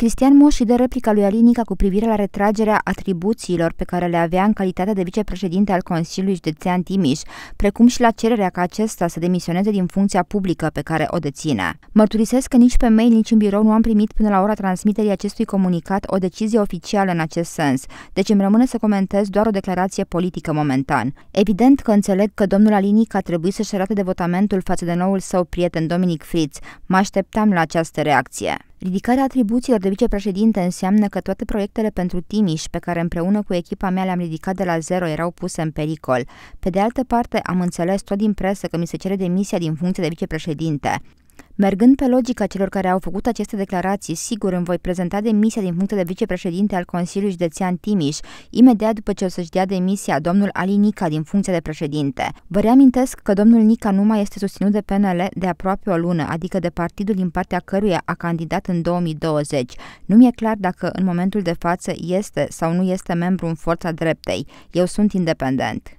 Cristian Moș și de replica lui Alinica cu privire la retragerea atribuțiilor pe care le avea în calitate de vicepreședinte al Consiliului Județean Timiș, precum și la cererea ca acesta să demisioneze din funcția publică pe care o deține. Mărturisesc că nici pe mail, nici în birou nu am primit până la ora transmiterii acestui comunicat o decizie oficială în acest sens, deci îmi rămâne să comentez doar o declarație politică momentan. Evident că înțeleg că domnul Alinica trebuie să-și arate devotamentul față de noul său prieten Dominic Fritz. Mă așteptam la această reacție. Ridicarea atribuțiilor de vicepreședinte înseamnă că toate proiectele pentru Timiș, pe care împreună cu echipa mea le-am ridicat de la zero, erau puse în pericol. Pe de altă parte, am înțeles tot din presă că mi se cere demisia din funcție de vicepreședinte. Mergând pe logica celor care au făcut aceste declarații, sigur îmi voi prezenta demisia din punct de vicepreședinte al Consiliului Județean Timiș, imediat după ce o să-și dea demisia domnul Ali Nica din funcție de președinte. Vă reamintesc că domnul Nica nu mai este susținut de PNL de aproape o lună, adică de partidul din partea căruia a candidat în 2020. Nu mi-e clar dacă în momentul de față este sau nu este membru în forța dreptei. Eu sunt independent.